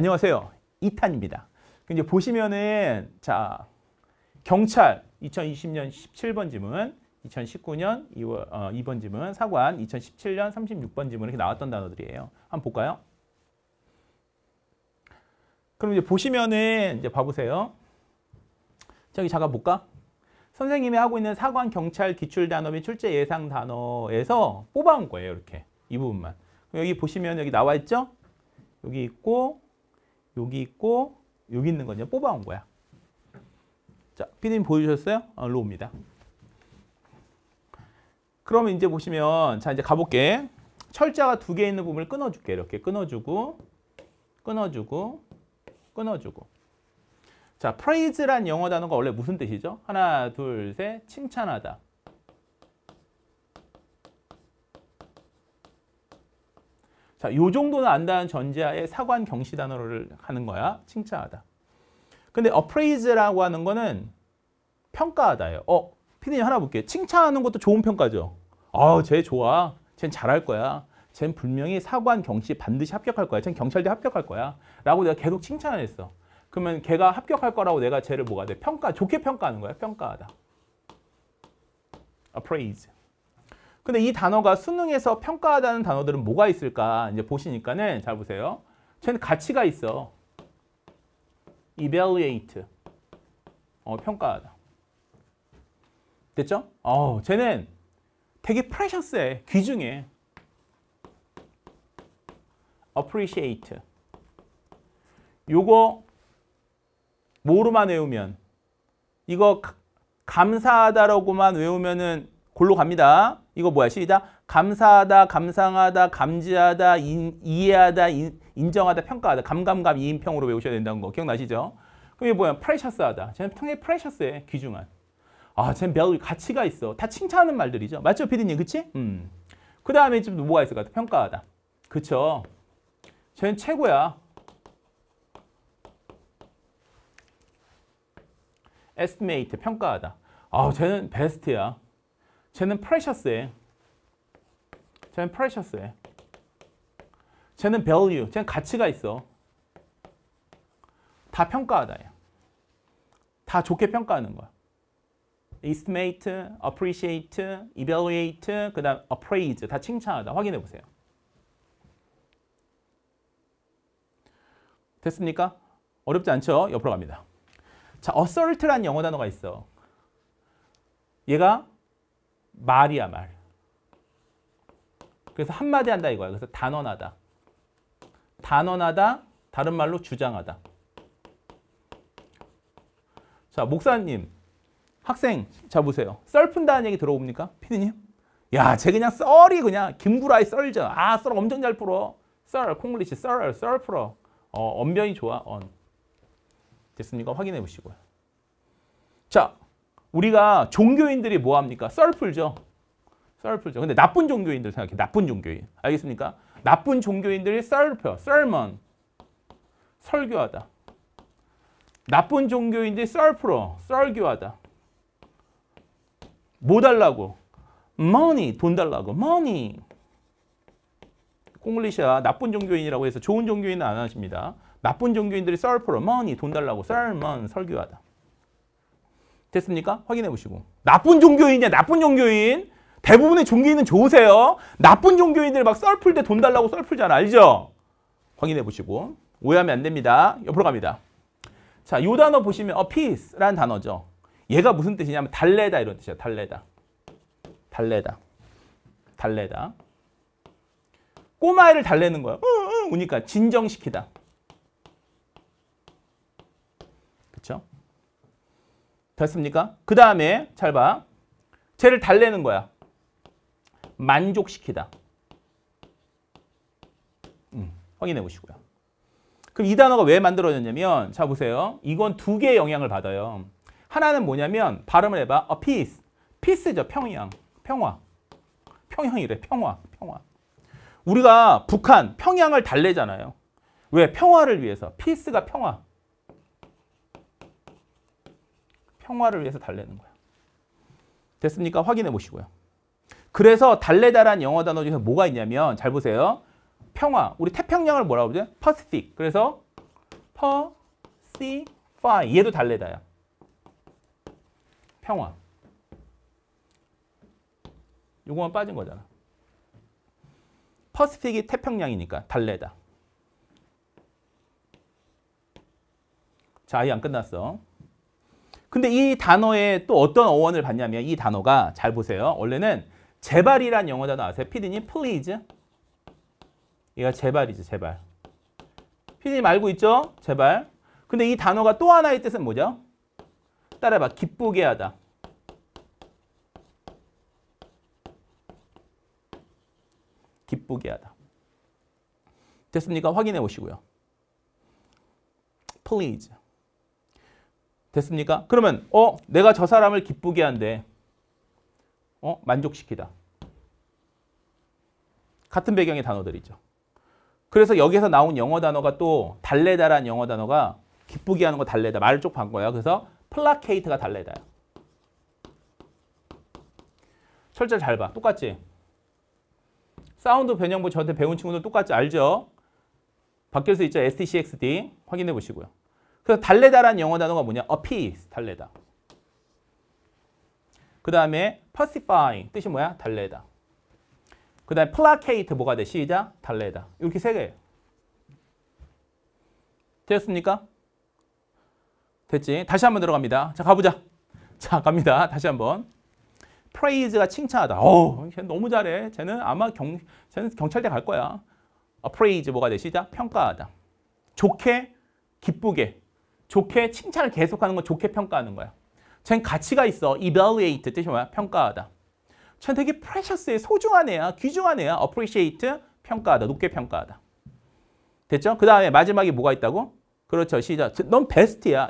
안녕하세요. 이탄입니다. 그 이제 보시면은 자 경찰 2020년 17번 지문, 2019년 2월, 어, 2번 지문, 사관 2017년 36번 지문 이렇게 나왔던 단어들이에요. 한번 볼까요? 그럼 이제 보시면은 이제 봐보세요. 저기 잠깐 볼까? 선생님이 하고 있는 사관 경찰 기출 단어 및 출제 예상 단어에서 뽑아온 거예요. 이렇게 이 부분만. 여기 보시면 여기 나와 있죠? 여기 있고 여기 있고 여기 있는 거이 뽑아온 거야. 자, 피디님 보여셨어요 아, 로우입니다. 그러면 이제 보시면 자 이제 가볼게. 철자가 두 개 있는 부분을 끊어줄게. 이렇게 끊어주고 끊어주고 끊어주고 자, praise란 영어 단어가 원래 무슨 뜻이죠? 하나, 둘, 셋, 칭찬하다. 자, 요 정도는 안다는 전제하에 사관 경시 단어를 하는 거야. 칭찬하다. 근데 appraise라고 하는 거는 평가하다예요. 어, 피디님 하나 볼게요. 칭찬하는 것도 좋은 평가죠. 아, 쟤 좋아. 쟨 잘할 거야. 쟨 분명히 사관 경시 반드시 합격할 거야. 쟨 경찰대 합격할 거야. 라고 내가 계속 칭찬을 했어. 그러면 걔가 합격할 거라고 내가 쟤를 뭐가 돼? 평가, 좋게 평가하는 거야. 평가하다. appraise. 근데 이 단어가 수능에서 평가하다는 단어들은 뭐가 있을까? 이제 보시니까는 잘 보세요. 쟤는 가치가 있어. evaluate. 어, 평가하다. 됐죠? 어, 쟤는 되게 프레셔스해. 귀중해. appreciate. 요거 모르만 외우면 이거 감사하다라고만 외우면은 골로 갑니다. 이거 뭐야? 시작. 감사하다, 감상하다, 감지하다, 인, 이해하다, 인, 정하다 평가하다. 감감감 이인평으로 외우셔야 된다는 거 기억나시죠? 그게 뭐야? 프레셔스하다. 쟤는 상당 프레셔스해. 귀중한. 아, 쟤는 밸 가치가 있어. 다 칭찬하는 말들이죠. 맞죠, 피디님? 그치? 음. 그 다음에 지 뭐가 있을 것 같아? 평가하다. 그쵸. 쟤는 최고야. e s t i m a 평가하다. 아, 쟤는 베스트야. 쟤는 precious에 쟤는 precious에 쟤는 value, 쟤는 가치가 있어. 다 평가하다예요. 다 좋게 평가하는 거야. estimate, appreciate, evaluate, 그 다음 appraise 다 칭찬하다. 확인해 보세요. 됐습니까? 어렵지 않죠? 옆으로 갑니다. 자, assert란 영어 단어가 있어. 얘가 말이야 말. 그래서 한마디 한다 이거야. 그래서 단언하다. 단언하다. 다른 말로 주장하다. 자 목사님 학생 자 보세요. 썰 푼다는 얘기 들어옵니까? 피디님? 야, 쟤 그냥 썰이 그냥 김구라의 썰죠 아, 썰 엄청 잘 풀어. 썰, 콩글리시 썰, 썰 풀어. 어, 언변이 좋아, 언. 됐습니까? 확인해 보시고요. 자, 우리가 종교인들이 뭐합니까? 썰풀죠. 썰풀죠. 근데 나쁜 종교인들 생각해. 나쁜 종교인. 알겠습니까? 나쁜 종교인들이 썰펴, 썰먼, 설교하다. 나쁜 종교인들이 썰풀어, 썰교하다. 뭐 달라고? money, 돈 달라고. money. 콩글리시아 나쁜 종교인이라고 해서 좋은 종교인은 안 하십니다. 나쁜 종교인들이 썰풀어, money, 돈 달라고, 썰먼, 설교하다. 됐습니까? 확인해 보시고. 나쁜 종교인이냐? 나쁜 종교인? 대부분의 종교인은 좋으세요. 나쁜 종교인들 막 썰풀 때 돈 달라고 썰풀잖아. 알죠? 확인해 보시고. 오해하면 안 됩니다. 옆으로 갑니다. 자, 요 단어 보시면 어, peace라는 단어죠. 얘가 무슨 뜻이냐면 달래다 이런 뜻이야. 달래다. 달래다. 달래다. 꼬마애를 달래는 거야. 우니까 진정시키다. 됐습니까? 그 다음에 잘 봐. 쟤를 달래는 거야. 만족시키다. 음, 확인해 보시고요. 그럼 이 단어가 왜 만들어졌냐면 자 보세요. 이건 두 개의 영향을 받아요. 하나는 뭐냐면 발음을 해봐. 어, peace. peace죠. 평양. 평화. 평양이래. 평화. 평화. 우리가 북한 평양을 달래잖아요. 왜? 평화를 위해서. peace가 평화. 평화를 위해서 달래는 거야. 됐습니까? 확인해 보시고요. 그래서 달래다란 영어 단어 중에서 뭐가 있냐면 잘 보세요. 평화. 우리 태평양을 뭐라고 그러죠? p a c 그래서 p a c i 얘도 달래다야. 평화. 요거만 빠진 거잖아. 퍼스픽이 태평양이니까 달래다. 자, 아안 끝났어. 근데 이 단어에 또 어떤 어원을 받냐면 이 단어가 잘 보세요. 원래는 제발이란 영어 단어 아세요? 피디님 please. 얘가 제발이죠. 제발. 피디님 알고 있죠? 제발. 근데 이 단어가 또 하나의 뜻은 뭐죠? 따라해봐. 기쁘게 하다. 기쁘게 하다. 됐습니까? 확인해 보시고요. please. 됐습니까? 그러면 어 내가 저 사람을 기쁘게 한데 어 만족시키다. 같은 배경의 단어들이죠. 그래서 여기서 나온 영어 단어가 또 달래다라는 영어 단어가 기쁘게 하는 거 달래다. 말을 쭉반 거야. 그래서 플라케이트가 달래다야. 철자 잘 봐. 똑같지? 사운드 변형부 저한테 배운 친구들 똑같지? 알죠? 바뀔 수 있죠? STCXD 확인해 보시고요. 그래서 달래다란 영어 단어가 뭐냐? appease, 달래다. 그 다음에 pacify, 뜻이 뭐야? 달래다. 그 다음에 placate, 뭐가 돼? 시작, 달래다. 이렇게 세개예습니까 됐지? 다시 한 번 들어갑니다. 자, 가보자. 자, 갑니다. 다시 한 번. praise가 칭찬하다. 어, 쟤 너무 잘해. 쟤는 아마 경, 쟤는 경찰대 갈 거야. 아, praise 뭐가 되시죠? 평가하다. 좋게, 기쁘게. 좋게 칭찬을 계속하는 건 좋게 평가하는 거야. 쟨 가치가 있어. evaluate 뜻이 뭐야? 평가하다. 쟨 되게 precious해. 소중한 애야. 귀중한 애야. appreciate 평가하다. 높게 평가하다. 됐죠? 그 다음에 마지막에 뭐가 있다고? 그렇죠. 시작. 넌 best야.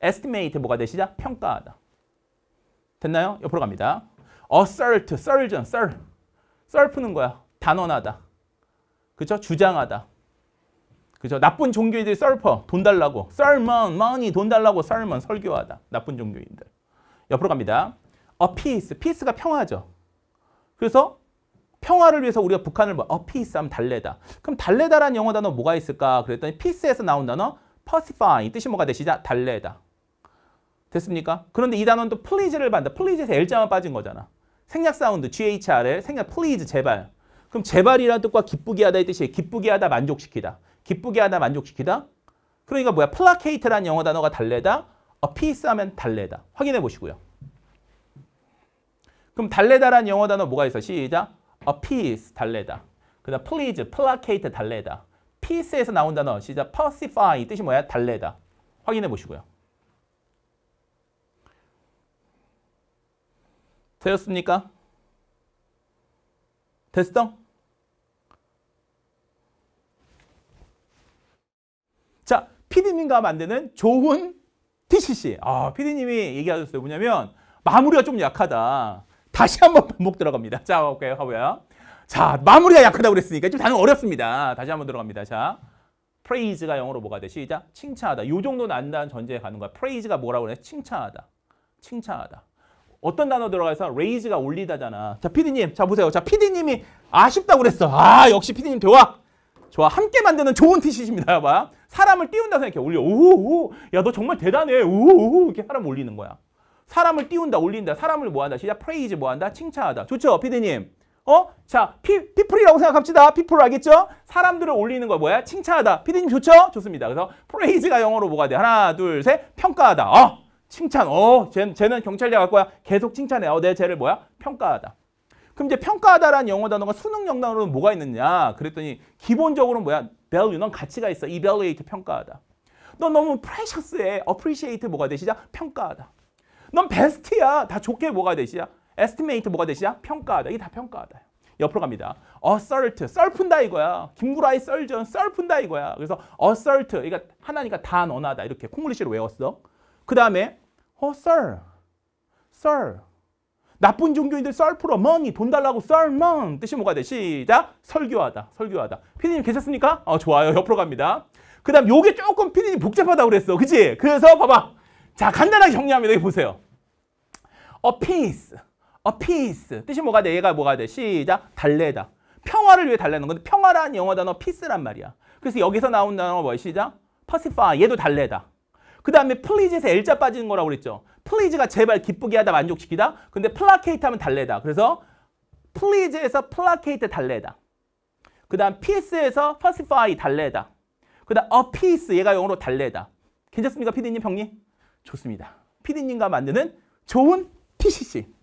estimate 뭐가 돼? 시작. 평가하다. 됐나요? 옆으로 갑니다. assert, surgeon, s u r 푸는 거야. 단언하다. 그렇죠? 주장하다. 그죠? 나쁜 종교인들이 썰퍼 돈 달라고 썰먼 m 니돈 달라고 썰먼 설교하다 나쁜 종교인들 옆으로 갑니다. 어 피스 피스가 평화죠. 그래서 평화를 위해서 우리가 북한을 뭐, 어 피스 하면 달래다. 그럼 달래다라는 영어 단어 뭐가 있을까? 그랬더니 피스에서 나온 단어 퍼시 c 이 뜻이 뭐가 되시자 달래다. 됐습니까? 그런데 이 단어는 또플리즈를 받는다. 플리즈에서 L자만 빠진 거잖아. 생략 사운드 GHRL 생략 플리즈, a 제발. 그럼 제발이라는 뜻과 기쁘게 하다의 뜻이 기쁘게 하다 만족시키다. 기쁘게 하다, 만족시키다. 그러니까 뭐야? 플라케이트라는 영어 단어가 달래다, 어피스 하면 달래다. 확인해 보시고요. 그럼 달래다라는 영어 단어 뭐가 있어? 시작. 어피스 달래다. 그다음 플리즈, 플라케이트 달래다. 피스에서 나온 단어 시작. p a c i 뜻이 뭐야? 달래다. 확인해 보시고요. 되었습니까? 됐어? 피디님과 만드는 좋은 TCC. 아, 피디님이 얘기하셨어요. 뭐냐면 마무리가 좀 약하다. 다시 한번 반복 들어갑니다. 자, 볼게요. 가보요 자, 마무리가 약하다고 그랬으니까 좀 단어 어렵습니다. 다시 한번 들어갑니다. 자. praise가 영어로 뭐가 돼? 시작. 칭찬하다. 요 정도 난다는 전제에 가는 거야. praise가 뭐라고 그래? 칭찬하다. 칭찬하다. 어떤 단어 들어가서 raise가 올리다잖아. 자, 피디님. 자, 보세요. 자, 피디님이 아쉽다고 그랬어. 아, 역시 피디님 대화. 저와 함께 만드는 좋은 티시입니다 여봐 사람을 띄운다고 이렇게 올려 오호호 야너 정말 대단해 오호호 이렇게 사람 올리는 거야 사람을 띄운다 올린다 사람을 뭐한다 시작 프레이즈 뭐한다 칭찬하다 좋죠 피디님 어? 자, 피, 피플이라고 생각합시다. 피플 알겠죠? 사람들을 올리는 거 뭐야? 칭찬하다. 피디님 좋죠? 좋습니다. 그래서 프레이즈가 영어로 뭐가 돼? 하나, 둘, 셋. 평가하다. 어? 칭찬. 어, 쟤, 쟤는 경찰대 갈 거야. 계속 칭찬해. 어, 내 쟤를 뭐야? 평가하다. 그럼 이제 평가하다라는 영어 단어가 수능 영단어로는 뭐가 있느냐? 그랬더니 기본적으로 뭐야? value는 가치가 있어. evaluate 평가하다. 너 너무 precious해. appreciate 뭐가 되시자? 평가하다. 넌 best야. 다 좋게 뭐가 되시자? estimate 뭐가 되시자? 평가하다. 이게 다 평가하다. 옆으로 갑니다. assert, 썰 푼다 이거야. 김구라의 썰전, 썰 푼다 이거야. 그래서 assert, 그러 그러니까 하나니까 단언하다 이렇게 콩글리시로 외웠어. 그 다음에 어, 썰, 썰, 나쁜 종교인들 썰 풀어 m 니 n 돈 달라고 썰멍 뜻이 뭐가 돼? 시작 설교하다 설교하다 피디님 계셨습니까? 어 좋아요 옆으로 갑니다 그 다음 요게 조금 피디님 복잡하다고 그랬어 그치? 그래서 봐봐 자 간단하게 정리합니다 여기 보세요 어 피스 어 피스 뜻이 뭐가 돼? 얘가 뭐가 돼? 시작 달래다 평화를 위해 달래는 건데 평화란 영어 단어 피스란 말이야 그래서 여기서 나온 단어 뭐야? 시작 퍼 a 파 얘도 달래다 그 다음에 플리즈에서 L자 빠지는 거라고 그랬죠. 플리즈가 제발 기쁘게 하다 만족시키다. 근데 플라케이트 하면 달래다. 그래서 플리즈에서 플라케이트 달래다. 그 다음 피스에서 퍼시파이 달래다. 그 다음 어피스 얘가 영어로 달래다. 괜찮습니까 피디님 형님? 좋습니다. 피디님과 만드는 좋은 PCC.